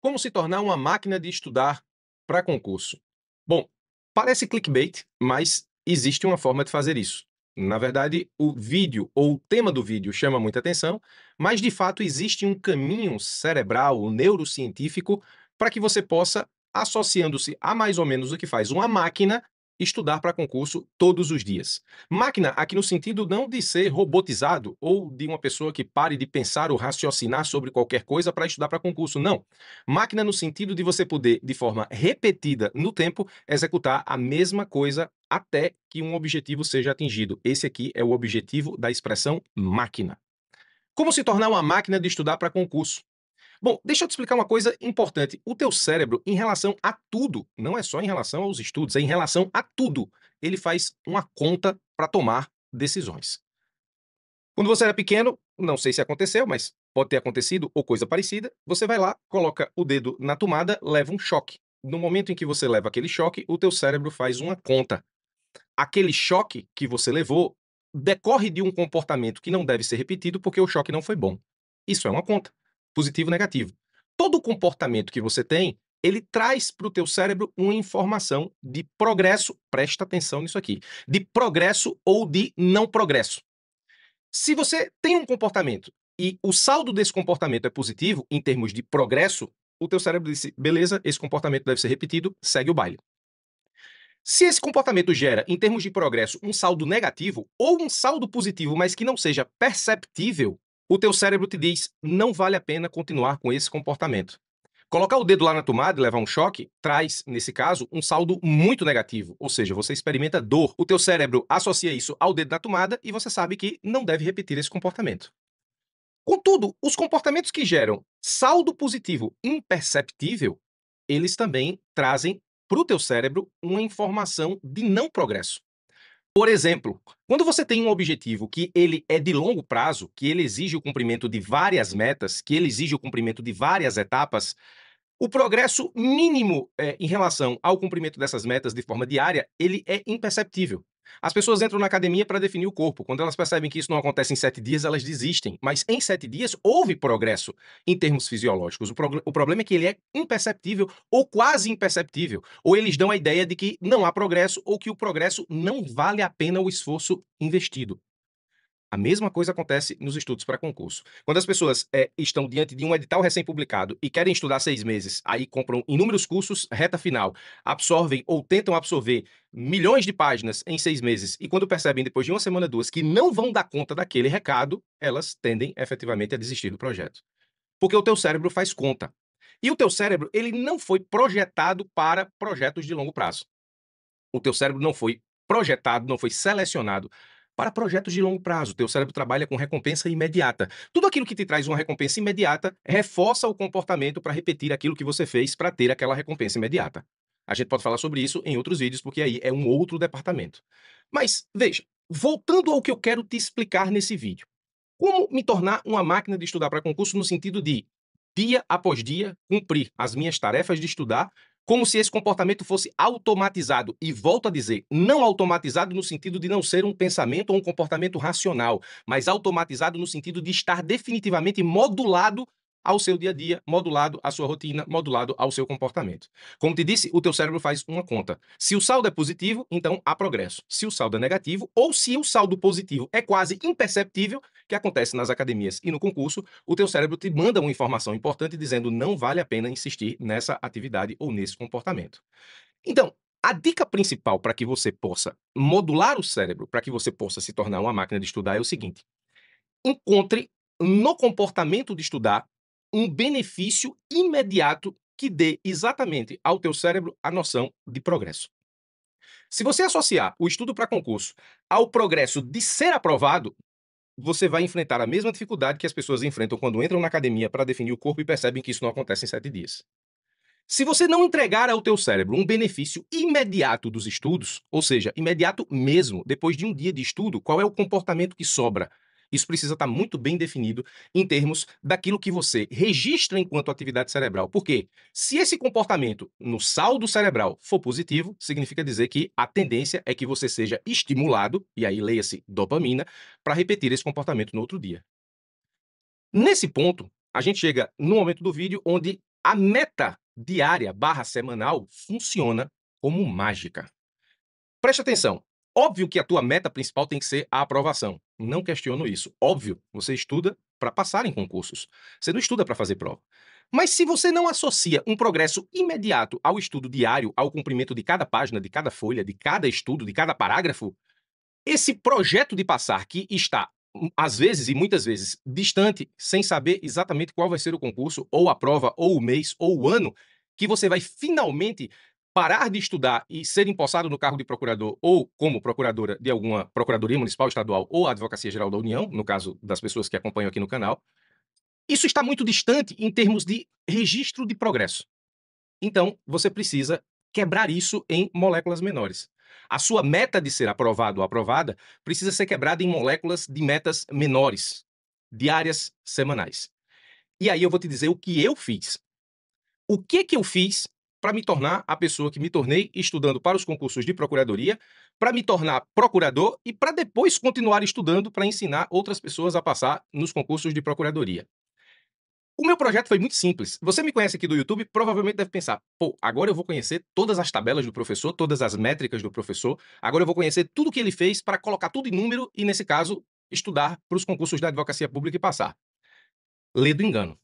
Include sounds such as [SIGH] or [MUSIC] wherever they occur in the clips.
Como se tornar uma máquina de estudar para concurso? Bom, parece clickbait, mas existe uma forma de fazer isso. Na verdade, o vídeo ou o tema do vídeo chama muita atenção, mas de fato existe um caminho cerebral, neurocientífico, para que você possa, associando-se a mais ou menos o que faz uma máquina, estudar para concurso todos os dias. Máquina, aqui no sentido não de ser robotizado ou de uma pessoa que pare de pensar ou raciocinar sobre qualquer coisa para estudar para concurso, não. Máquina no sentido de você poder, de forma repetida no tempo, executar a mesma coisa até que um objetivo seja atingido. Esse aqui é o objetivo da expressão máquina. Como se tornar uma máquina de estudar para concurso? Bom, deixa eu te explicar uma coisa importante. O teu cérebro, em relação a tudo, não é só em relação aos estudos, é em relação a tudo, ele faz uma conta para tomar decisões. Quando você era pequeno, não sei se aconteceu, mas pode ter acontecido ou coisa parecida, você vai lá, coloca o dedo na tomada, leva um choque. No momento em que você leva aquele choque, o teu cérebro faz uma conta. Aquele choque que você levou decorre de um comportamento que não deve ser repetido porque o choque não foi bom. Isso é uma conta positivo negativo. Todo comportamento que você tem, ele traz para o teu cérebro uma informação de progresso, presta atenção nisso aqui, de progresso ou de não progresso. Se você tem um comportamento e o saldo desse comportamento é positivo em termos de progresso, o teu cérebro disse, beleza, esse comportamento deve ser repetido, segue o baile. Se esse comportamento gera, em termos de progresso, um saldo negativo ou um saldo positivo, mas que não seja perceptível, o teu cérebro te diz: não vale a pena continuar com esse comportamento. Colocar o dedo lá na tomada e levar um choque traz, nesse caso, um saldo muito negativo, ou seja, você experimenta dor. O teu cérebro associa isso ao dedo na tomada e você sabe que não deve repetir esse comportamento. Contudo, os comportamentos que geram saldo positivo imperceptível, eles também trazem para o teu cérebro uma informação de não progresso. Por exemplo, quando você tem um objetivo que ele é de longo prazo, que ele exige o cumprimento de várias metas, que ele exige o cumprimento de várias etapas, o progresso mínimo é, em relação ao cumprimento dessas metas de forma diária, ele é imperceptível. As pessoas entram na academia para definir o corpo. Quando elas percebem que isso não acontece em sete dias, elas desistem. Mas em sete dias houve progresso em termos fisiológicos. O, prog... o problema é que ele é imperceptível ou quase imperceptível. Ou eles dão a ideia de que não há progresso ou que o progresso não vale a pena o esforço investido. A mesma coisa acontece nos estudos para concurso. Quando as pessoas é, estão diante de um edital recém-publicado e querem estudar seis meses, aí compram inúmeros cursos, reta final, absorvem ou tentam absorver milhões de páginas em seis meses, e quando percebem depois de uma semana, duas, que não vão dar conta daquele recado, elas tendem efetivamente a desistir do projeto. Porque o teu cérebro faz conta. E o teu cérebro, ele não foi projetado para projetos de longo prazo. O teu cérebro não foi projetado, não foi selecionado para projetos de longo prazo. Teu cérebro trabalha com recompensa imediata. Tudo aquilo que te traz uma recompensa imediata reforça o comportamento para repetir aquilo que você fez para ter aquela recompensa imediata. A gente pode falar sobre isso em outros vídeos, porque aí é um outro departamento. Mas veja, voltando ao que eu quero te explicar nesse vídeo. Como me tornar uma máquina de estudar para concurso no sentido de dia após dia cumprir as minhas tarefas de estudar como se esse comportamento fosse automatizado. E volto a dizer, não automatizado no sentido de não ser um pensamento ou um comportamento racional, mas automatizado no sentido de estar definitivamente modulado ao seu dia a dia, modulado à sua rotina, modulado ao seu comportamento. Como te disse, o teu cérebro faz uma conta. Se o saldo é positivo, então há progresso. Se o saldo é negativo, ou se o saldo positivo é quase imperceptível, que acontece nas academias e no concurso, o teu cérebro te manda uma informação importante dizendo não vale a pena insistir nessa atividade ou nesse comportamento. Então, a dica principal para que você possa modular o cérebro, para que você possa se tornar uma máquina de estudar é o seguinte: encontre no comportamento de estudar um benefício imediato que dê exatamente ao teu cérebro a noção de progresso. Se você associar o estudo para concurso ao progresso de ser aprovado, você vai enfrentar a mesma dificuldade que as pessoas enfrentam quando entram na academia para definir o corpo e percebem que isso não acontece em sete dias. Se você não entregar ao teu cérebro um benefício imediato dos estudos, ou seja, imediato mesmo, depois de um dia de estudo, qual é o comportamento que sobra? Isso precisa estar tá muito bem definido em termos daquilo que você registra enquanto atividade cerebral. Porque se esse comportamento no saldo cerebral for positivo, significa dizer que a tendência é que você seja estimulado, e aí leia-se dopamina, para repetir esse comportamento no outro dia. Nesse ponto, a gente chega no momento do vídeo onde a meta diária barra semanal funciona como mágica. Preste atenção. Óbvio que a tua meta principal tem que ser a aprovação não questiono isso. Óbvio, você estuda para passar em concursos. Você não estuda para fazer prova. Mas se você não associa um progresso imediato ao estudo diário, ao cumprimento de cada página, de cada folha, de cada estudo, de cada parágrafo, esse projeto de passar que está hum, às vezes e muitas vezes distante, sem saber exatamente qual vai ser o concurso, ou a prova, ou o mês, ou o ano, que você vai finalmente parar de estudar e ser empossado no cargo de procurador ou como procuradora de alguma procuradoria municipal, estadual ou Advocacia Geral da União, no caso das pessoas que acompanham aqui no canal, isso está muito distante em termos de registro de progresso. Então, você precisa quebrar isso em moléculas menores. A sua meta de ser aprovado ou aprovada precisa ser quebrada em moléculas de metas menores, diárias, semanais. E aí eu vou te dizer o que eu fiz. O que que eu fiz para me tornar a pessoa que me tornei estudando para os concursos de procuradoria, para me tornar procurador e para depois continuar estudando para ensinar outras pessoas a passar nos concursos de procuradoria. O meu projeto foi muito simples. Você me conhece aqui do YouTube, provavelmente deve pensar: pô, agora eu vou conhecer todas as tabelas do professor, todas as métricas do professor, agora eu vou conhecer tudo que ele fez para colocar tudo em número e, nesse caso, estudar para os concursos da advocacia pública e passar. Lê do engano.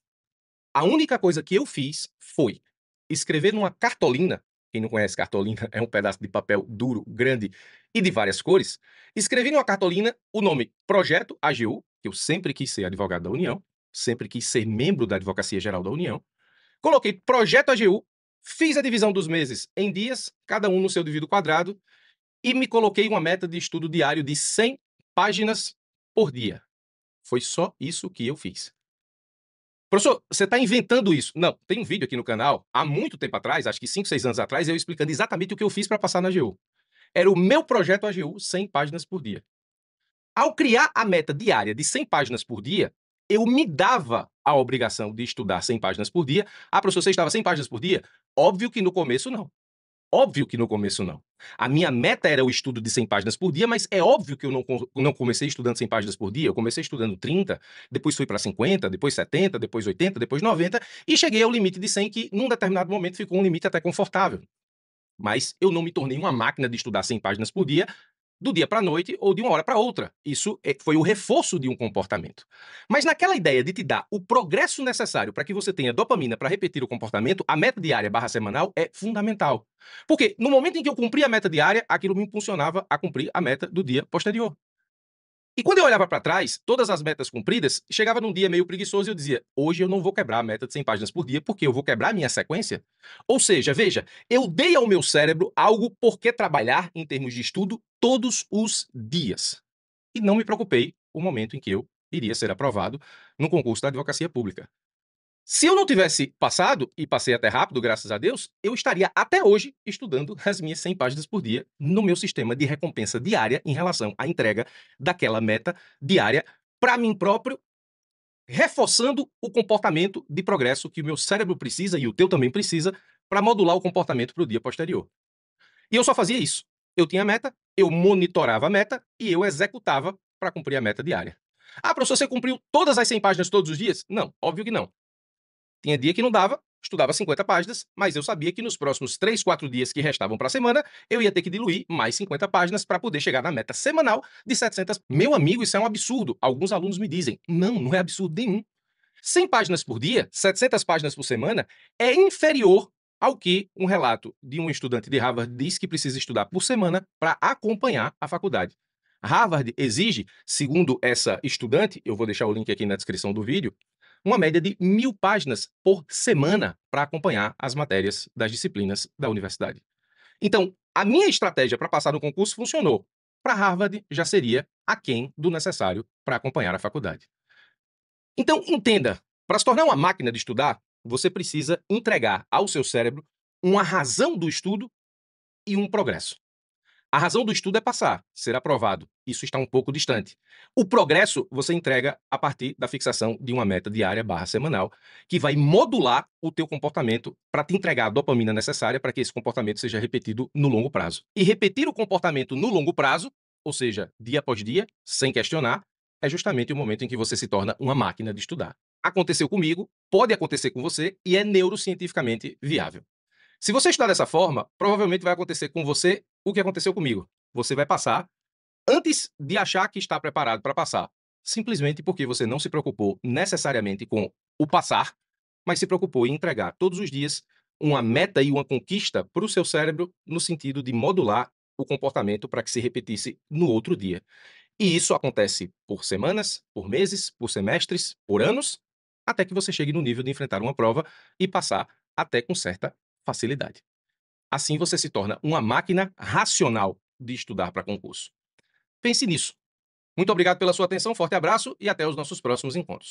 A única coisa que eu fiz foi escrever numa cartolina, quem não conhece cartolina [LAUGHS] é um pedaço de papel duro, grande e de várias cores, escrevi numa cartolina o nome Projeto AGU, que eu sempre quis ser advogado da União, sempre quis ser membro da Advocacia Geral da União, coloquei Projeto AGU, fiz a divisão dos meses em dias, cada um no seu devido quadrado, e me coloquei uma meta de estudo diário de 100 páginas por dia. Foi só isso que eu fiz. Professor, você está inventando isso? Não, tem um vídeo aqui no canal, há muito tempo atrás, acho que 5, 6 anos atrás, eu explicando exatamente o que eu fiz para passar na AGU. Era o meu projeto AGU, 100 páginas por dia. Ao criar a meta diária de 100 páginas por dia, eu me dava a obrigação de estudar 100 páginas por dia. Ah, professor, você estava 100 páginas por dia? Óbvio que no começo não. Óbvio que no começo não. A minha meta era o estudo de 100 páginas por dia, mas é óbvio que eu não, não comecei estudando 100 páginas por dia. Eu comecei estudando 30, depois fui para 50, depois 70, depois 80, depois 90 e cheguei ao limite de 100, que num determinado momento ficou um limite até confortável. Mas eu não me tornei uma máquina de estudar 100 páginas por dia do dia para a noite ou de uma hora para outra. Isso é, foi o reforço de um comportamento. Mas naquela ideia de te dar o progresso necessário para que você tenha dopamina para repetir o comportamento, a meta diária barra semanal é fundamental. Porque no momento em que eu cumpri a meta diária, aquilo me impulsionava a cumprir a meta do dia posterior. E quando eu olhava para trás, todas as metas cumpridas, chegava num dia meio preguiçoso e eu dizia: hoje eu não vou quebrar a meta de 100 páginas por dia, porque eu vou quebrar minha sequência. Ou seja, veja, eu dei ao meu cérebro algo por que trabalhar em termos de estudo todos os dias. E não me preocupei o momento em que eu iria ser aprovado no concurso da advocacia pública. Se eu não tivesse passado, e passei até rápido, graças a Deus, eu estaria até hoje estudando [LAUGHS] as minhas 100 páginas por dia no meu sistema de recompensa diária em relação à entrega daquela meta diária para mim próprio, reforçando o comportamento de progresso que o meu cérebro precisa e o teu também precisa para modular o comportamento para o dia posterior. E eu só fazia isso. Eu tinha a meta, eu monitorava a meta e eu executava para cumprir a meta diária. Ah, professor, você cumpriu todas as 100 páginas todos os dias? Não, óbvio que não. Tinha dia que não dava, estudava 50 páginas, mas eu sabia que nos próximos 3, 4 dias que restavam para a semana, eu ia ter que diluir mais 50 páginas para poder chegar na meta semanal de 700. Meu amigo, isso é um absurdo. Alguns alunos me dizem: "Não, não é absurdo nenhum. 100 páginas por dia, 700 páginas por semana é inferior ao que um relato de um estudante de Harvard diz que precisa estudar por semana para acompanhar a faculdade. Harvard exige, segundo essa estudante, eu vou deixar o link aqui na descrição do vídeo, uma média de mil páginas por semana para acompanhar as matérias das disciplinas da universidade. Então, a minha estratégia para passar no concurso funcionou. Para Harvard, já seria aquém do necessário para acompanhar a faculdade. Então, entenda: para se tornar uma máquina de estudar, você precisa entregar ao seu cérebro uma razão do estudo e um progresso. A razão do estudo é passar, ser aprovado. Isso está um pouco distante. O progresso você entrega a partir da fixação de uma meta diária barra semanal, que vai modular o teu comportamento para te entregar a dopamina necessária para que esse comportamento seja repetido no longo prazo. E repetir o comportamento no longo prazo, ou seja, dia após dia, sem questionar, é justamente o momento em que você se torna uma máquina de estudar. Aconteceu comigo, pode acontecer com você e é neurocientificamente viável. Se você estudar dessa forma, provavelmente vai acontecer com você o que aconteceu comigo. Você vai passar antes de achar que está preparado para passar, simplesmente porque você não se preocupou necessariamente com o passar, mas se preocupou em entregar todos os dias uma meta e uma conquista para o seu cérebro no sentido de modular o comportamento para que se repetisse no outro dia. E isso acontece por semanas, por meses, por semestres, por anos, até que você chegue no nível de enfrentar uma prova e passar até com certa facilidade. Assim você se torna uma máquina racional de estudar para concurso. Pense nisso. Muito obrigado pela sua atenção, forte abraço e até os nossos próximos encontros.